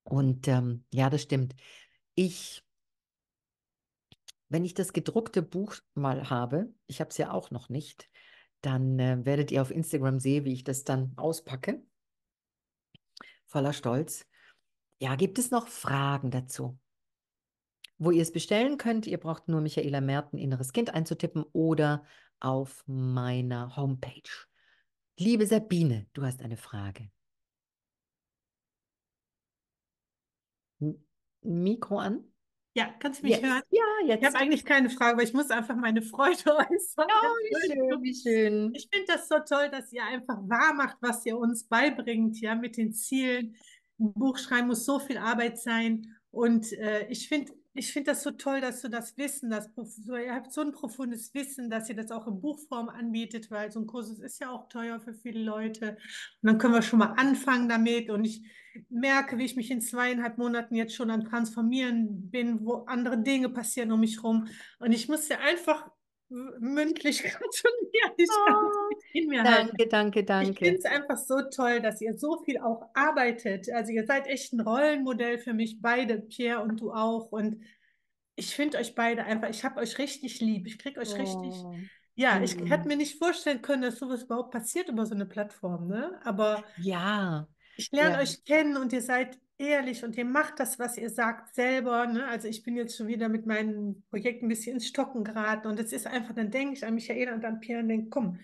Und ähm, ja, das stimmt. Ich wenn ich das gedruckte Buch mal habe, ich habe es ja auch noch nicht, dann äh, werdet ihr auf Instagram sehen, wie ich das dann auspacke. Voller Stolz. Ja, gibt es noch Fragen dazu? Wo ihr es bestellen könnt, ihr braucht nur Michaela Merten inneres Kind einzutippen oder auf meiner Homepage. Liebe Sabine, du hast eine Frage. Mikro an? Ja, kannst du mich yes. hören? Ja, jetzt. Ich habe eigentlich keine Frage, aber ich muss einfach meine Freude äußern. Oh, wie schön, wie schön. Ich finde das so toll, dass ihr einfach wahr macht, was ihr uns beibringt, ja, mit den Zielen. Ein Buch schreiben muss so viel Arbeit sein. Und äh, ich finde ich finde das so toll, dass du das Wissen, das, ihr habt so ein profundes Wissen, dass ihr das auch in Buchform anbietet, weil so ein Kurs ist ja auch teuer für viele Leute. Und dann können wir schon mal anfangen damit. Und ich merke, wie ich mich in zweieinhalb Monaten jetzt schon am Transformieren bin, wo andere Dinge passieren um mich rum. Und ich muss ja einfach mündlich gratulieren. Ich oh, kann ah. es nicht mehr Danke, halten. danke, danke. Ich finde es einfach so toll, dass ihr so viel auch arbeitet. Also ihr seid echt ein Rollenmodell für mich, beide, Pierre und du auch. Und ich finde euch beide einfach, ich habe euch richtig lieb. Ich kriege euch oh. richtig. Ja, hm. ich hätte mir nicht vorstellen können, dass sowas überhaupt passiert über so eine Plattform, ne? Aber ja, ich lerne ja. euch kennen und ihr seid ehrlich und ihr macht das, was ihr sagt, selber. Ne? Also ich bin jetzt schon wieder mit meinem Projekt ein bisschen ins Stocken geraten und es ist einfach, dann denke ich an Michaela und an Pierre und denke, komm,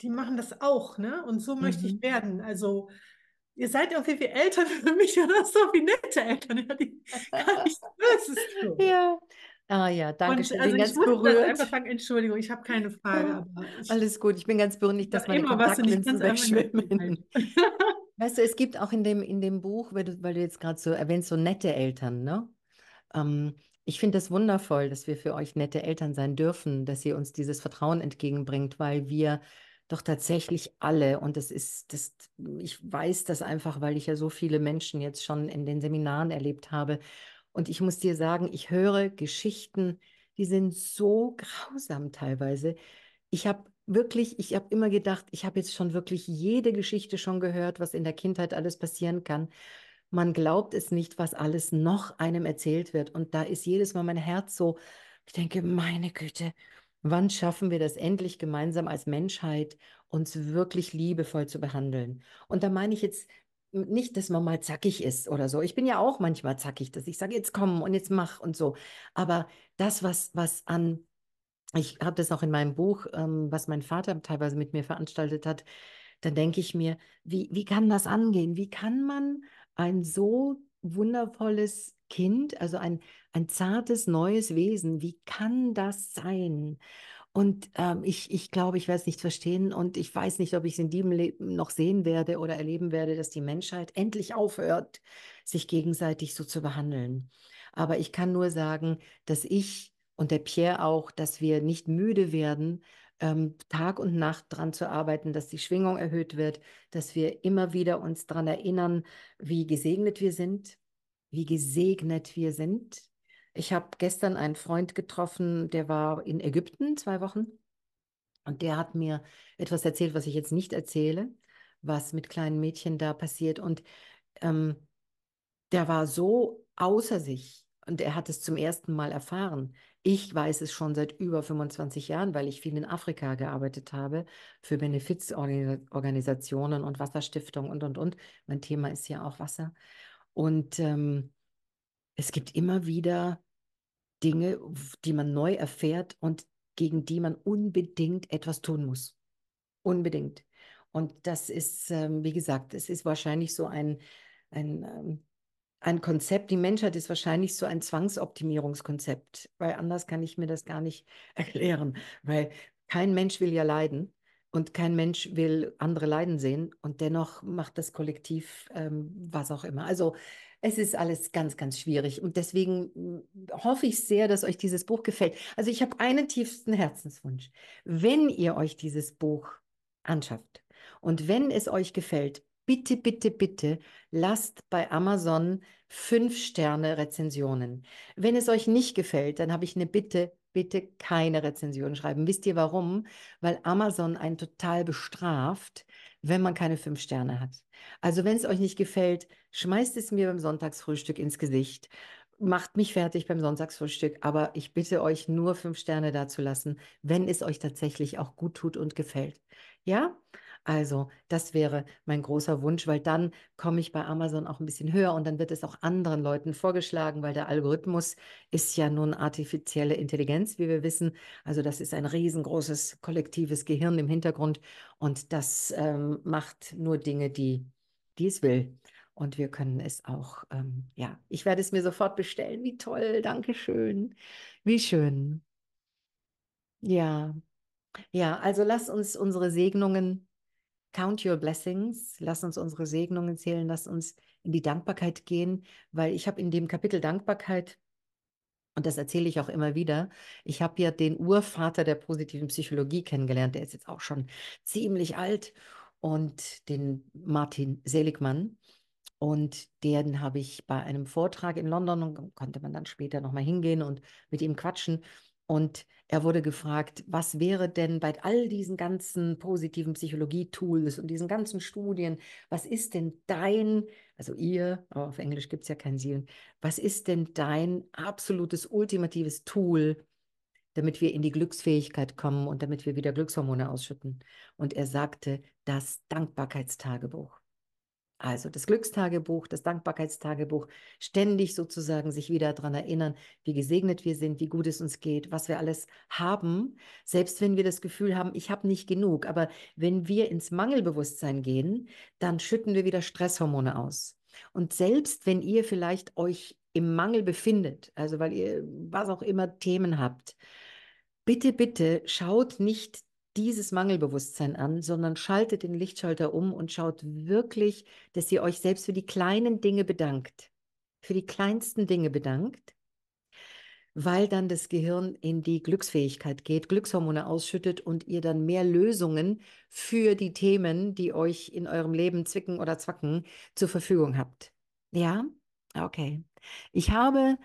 die machen das auch, ne? Und so mhm. möchte ich mhm. werden. Also ihr seid irgendwie wie Eltern für mich oder so, wie nette Eltern. Ja, die kann ich Böses tun. Ja, Ah ja, danke schön. Also ich ganz berührt. Angefangen. Entschuldigung, ich habe keine Frage. Ah, ich, Alles gut, ich bin ganz berührt, nicht, dass meine Kontaktlinsen wegschwimmen. weißt du, es gibt auch in dem, in dem Buch, weil du, weil du jetzt gerade so erwähnst, so nette Eltern, ne? Ähm, ich finde das wundervoll, dass wir für euch nette Eltern sein dürfen, dass ihr uns dieses Vertrauen entgegenbringt, weil wir doch tatsächlich alle, und das ist, das, ich weiß das einfach, weil ich ja so viele Menschen jetzt schon in den Seminaren erlebt habe, und ich muss dir sagen, ich höre Geschichten, die sind so grausam teilweise. Ich habe wirklich, ich habe immer gedacht, ich habe jetzt schon wirklich jede Geschichte schon gehört, was in der Kindheit alles passieren kann. Man glaubt es nicht, was alles noch einem erzählt wird. Und da ist jedes Mal mein Herz so, ich denke, meine Güte, wann schaffen wir das endlich gemeinsam als Menschheit, uns wirklich liebevoll zu behandeln? Und da meine ich jetzt nicht, dass man mal zackig ist oder so. Ich bin ja auch manchmal zackig, dass ich sage, jetzt komm und jetzt mach und so. Aber das, was, was an, ich habe das auch in meinem Buch, ähm, was mein Vater teilweise mit mir veranstaltet hat, dann denke ich mir, wie, wie kann das angehen? Wie kann man ein so wundervolles Kind, also ein, ein zartes neues Wesen, wie kann das sein? Und ähm, ich, ich glaube, ich werde es nicht verstehen und ich weiß nicht, ob ich es in diesem Leben noch sehen werde oder erleben werde, dass die Menschheit endlich aufhört, sich gegenseitig so zu behandeln. Aber ich kann nur sagen, dass ich und der Pierre auch, dass wir nicht müde werden, ähm, Tag und Nacht daran zu arbeiten, dass die Schwingung erhöht wird, dass wir immer wieder uns daran erinnern, wie gesegnet wir sind, wie gesegnet wir sind ich habe gestern einen Freund getroffen, der war in Ägypten zwei Wochen und der hat mir etwas erzählt, was ich jetzt nicht erzähle, was mit kleinen Mädchen da passiert. Und ähm, der war so außer sich und er hat es zum ersten Mal erfahren. Ich weiß es schon seit über 25 Jahren, weil ich viel in Afrika gearbeitet habe für Benefizorganisationen und Wasserstiftung und, und, und. Mein Thema ist ja auch Wasser. Und ähm, es gibt immer wieder Dinge, die man neu erfährt und gegen die man unbedingt etwas tun muss. Unbedingt. Und das ist, ähm, wie gesagt, es ist wahrscheinlich so ein, ein, ähm, ein Konzept. Die Menschheit ist wahrscheinlich so ein Zwangsoptimierungskonzept, weil anders kann ich mir das gar nicht erklären, weil kein Mensch will ja leiden. Und kein Mensch will andere leiden sehen und dennoch macht das Kollektiv ähm, was auch immer. Also es ist alles ganz, ganz schwierig. Und deswegen äh, hoffe ich sehr, dass euch dieses Buch gefällt. Also ich habe einen tiefsten Herzenswunsch. Wenn ihr euch dieses Buch anschafft und wenn es euch gefällt, bitte, bitte, bitte lasst bei Amazon fünf Sterne Rezensionen. Wenn es euch nicht gefällt, dann habe ich eine Bitte, bitte keine Rezension schreiben. Wisst ihr warum? Weil Amazon einen total bestraft, wenn man keine fünf Sterne hat. Also wenn es euch nicht gefällt, schmeißt es mir beim Sonntagsfrühstück ins Gesicht. Macht mich fertig beim Sonntagsfrühstück, aber ich bitte euch nur fünf Sterne dazulassen, wenn es euch tatsächlich auch gut tut und gefällt. Ja? Also, das wäre mein großer Wunsch, weil dann komme ich bei Amazon auch ein bisschen höher und dann wird es auch anderen Leuten vorgeschlagen, weil der Algorithmus ist ja nun artifizielle Intelligenz, wie wir wissen. Also, das ist ein riesengroßes kollektives Gehirn im Hintergrund und das ähm, macht nur Dinge, die, die es will. Und wir können es auch, ähm, ja, ich werde es mir sofort bestellen. Wie toll, danke schön. Wie schön. Ja, ja, also lass uns unsere Segnungen Count your blessings, lass uns unsere Segnungen zählen, lass uns in die Dankbarkeit gehen, weil ich habe in dem Kapitel Dankbarkeit, und das erzähle ich auch immer wieder, ich habe ja den Urvater der positiven Psychologie kennengelernt, der ist jetzt auch schon ziemlich alt, und den Martin Seligmann. Und den habe ich bei einem Vortrag in London, und konnte man dann später nochmal hingehen und mit ihm quatschen. Und er wurde gefragt, was wäre denn bei all diesen ganzen positiven Psychologie-Tools und diesen ganzen Studien, was ist denn dein, also ihr, aber oh, auf Englisch gibt es ja kein Sie, was ist denn dein absolutes, ultimatives Tool, damit wir in die Glücksfähigkeit kommen und damit wir wieder Glückshormone ausschütten? Und er sagte, das Dankbarkeitstagebuch. Also das Glückstagebuch, das Dankbarkeitstagebuch, ständig sozusagen sich wieder daran erinnern, wie gesegnet wir sind, wie gut es uns geht, was wir alles haben, selbst wenn wir das Gefühl haben, ich habe nicht genug. Aber wenn wir ins Mangelbewusstsein gehen, dann schütten wir wieder Stresshormone aus. Und selbst wenn ihr vielleicht euch im Mangel befindet, also weil ihr was auch immer Themen habt, bitte, bitte schaut nicht dieses Mangelbewusstsein an, sondern schaltet den Lichtschalter um und schaut wirklich, dass ihr euch selbst für die kleinen Dinge bedankt, für die kleinsten Dinge bedankt, weil dann das Gehirn in die Glücksfähigkeit geht, Glückshormone ausschüttet und ihr dann mehr Lösungen für die Themen, die euch in eurem Leben zwicken oder zwacken, zur Verfügung habt. Ja? Okay. Ich habe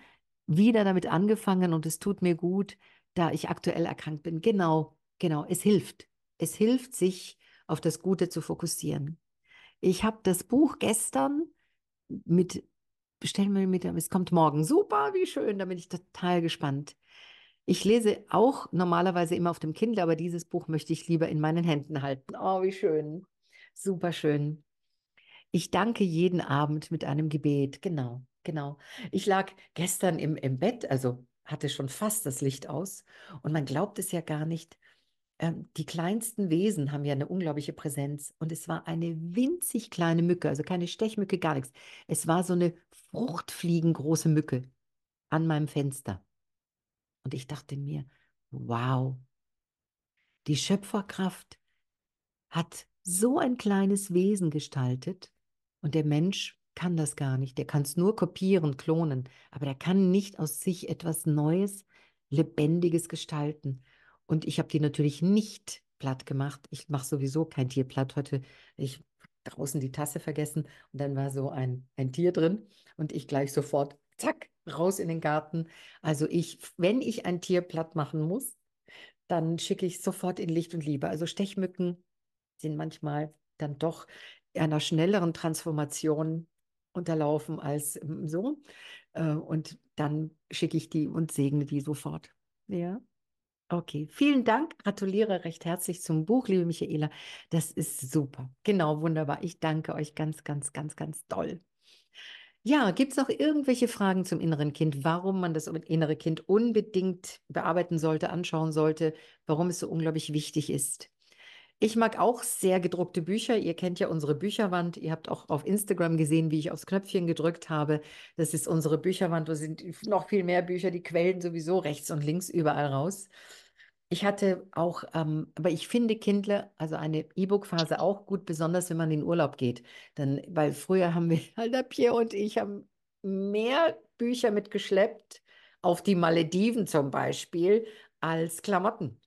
wieder damit angefangen und es tut mir gut, da ich aktuell erkrankt bin. Genau, Genau, es hilft. Es hilft, sich auf das Gute zu fokussieren. Ich habe das Buch gestern mit, bestellen wir mit, es kommt morgen. Super, wie schön, da bin ich total gespannt. Ich lese auch normalerweise immer auf dem Kindle, aber dieses Buch möchte ich lieber in meinen Händen halten. Oh, wie schön. Super schön. Ich danke jeden Abend mit einem Gebet. Genau, genau. Ich lag gestern im, im Bett, also hatte schon fast das Licht aus. Und man glaubt es ja gar nicht, ähm, die kleinsten Wesen haben ja eine unglaubliche Präsenz. Und es war eine winzig kleine Mücke, also keine Stechmücke, gar nichts. Es war so eine fruchtfliegengroße Mücke an meinem Fenster. Und ich dachte mir, wow, die Schöpferkraft hat so ein kleines Wesen gestaltet und der Mensch kann das gar nicht. Der kann es nur kopieren, klonen, aber der kann nicht aus sich etwas Neues, Lebendiges gestalten. Und ich habe die natürlich nicht platt gemacht. Ich mache sowieso kein Tier platt heute. Ich draußen die Tasse vergessen und dann war so ein, ein Tier drin und ich gleich sofort, zack, raus in den Garten. Also ich, wenn ich ein Tier platt machen muss, dann schicke ich sofort in Licht und Liebe. Also Stechmücken sind manchmal dann doch einer schnelleren Transformation unterlaufen als äh, so. Äh, und dann schicke ich die und segne die sofort. Ja. Okay, vielen Dank. Gratuliere recht herzlich zum Buch, liebe Michaela. Das ist super. Genau, wunderbar. Ich danke euch ganz, ganz, ganz, ganz doll. Ja, gibt es noch irgendwelche Fragen zum inneren Kind, warum man das innere Kind unbedingt bearbeiten sollte, anschauen sollte, warum es so unglaublich wichtig ist? Ich mag auch sehr gedruckte Bücher. Ihr kennt ja unsere Bücherwand. Ihr habt auch auf Instagram gesehen, wie ich aufs Knöpfchen gedrückt habe. Das ist unsere Bücherwand. Da sind noch viel mehr Bücher. Die quellen sowieso rechts und links überall raus. Ich hatte auch, ähm, aber ich finde Kindle, also eine E-Book-Phase auch gut, besonders wenn man in Urlaub geht. Dann, weil früher haben wir, Alter Pierre und ich haben mehr Bücher mitgeschleppt auf die Malediven zum Beispiel als Klamotten.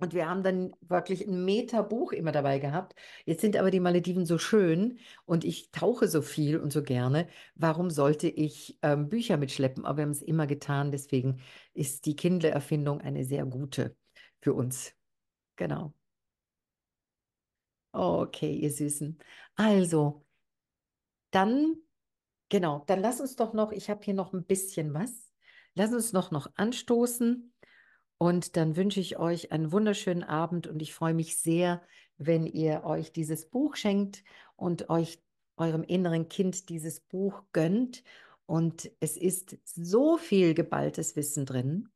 Und wir haben dann wirklich ein Meterbuch immer dabei gehabt. Jetzt sind aber die Malediven so schön und ich tauche so viel und so gerne. Warum sollte ich ähm, Bücher mitschleppen? Aber wir haben es immer getan. Deswegen ist die Kindle-Erfindung eine sehr gute für uns. Genau. Okay, ihr Süßen. Also, dann, genau, dann lass uns doch noch, ich habe hier noch ein bisschen was. Lass uns noch, noch anstoßen. Und dann wünsche ich euch einen wunderschönen Abend und ich freue mich sehr, wenn ihr euch dieses Buch schenkt und euch eurem inneren Kind dieses Buch gönnt. Und es ist so viel geballtes Wissen drin.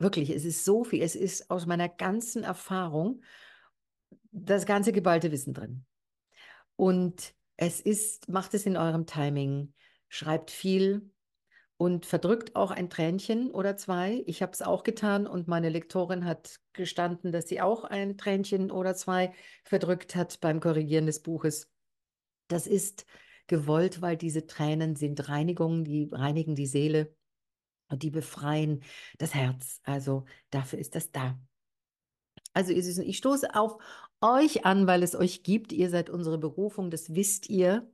Wirklich, es ist so viel. Es ist aus meiner ganzen Erfahrung das ganze geballte Wissen drin. Und es ist, macht es in eurem Timing, schreibt viel, und verdrückt auch ein Tränchen oder zwei. Ich habe es auch getan und meine Lektorin hat gestanden, dass sie auch ein Tränchen oder zwei verdrückt hat beim Korrigieren des Buches. Das ist gewollt, weil diese Tränen sind Reinigungen, die reinigen die Seele und die befreien das Herz. Also dafür ist das da. Also ihr Süßen, ich stoße auf euch an, weil es euch gibt. Ihr seid unsere Berufung, das wisst ihr.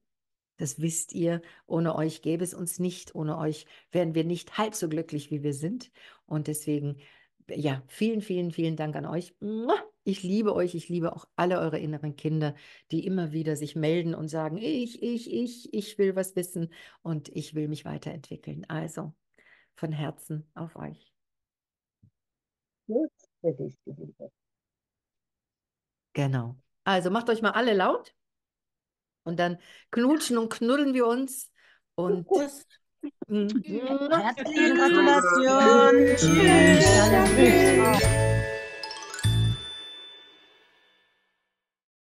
Das wisst ihr, ohne euch gäbe es uns nicht, ohne euch wären wir nicht halb so glücklich, wie wir sind. Und deswegen, ja, vielen, vielen, vielen Dank an euch. Ich liebe euch, ich liebe auch alle eure inneren Kinder, die immer wieder sich melden und sagen, ich, ich, ich, ich will was wissen und ich will mich weiterentwickeln. Also von Herzen auf euch. Genau. Also macht euch mal alle laut. Und dann knutschen und knuddeln wir uns. Und mhm. Herzliche Gratulation. Tschüss. Tschüss.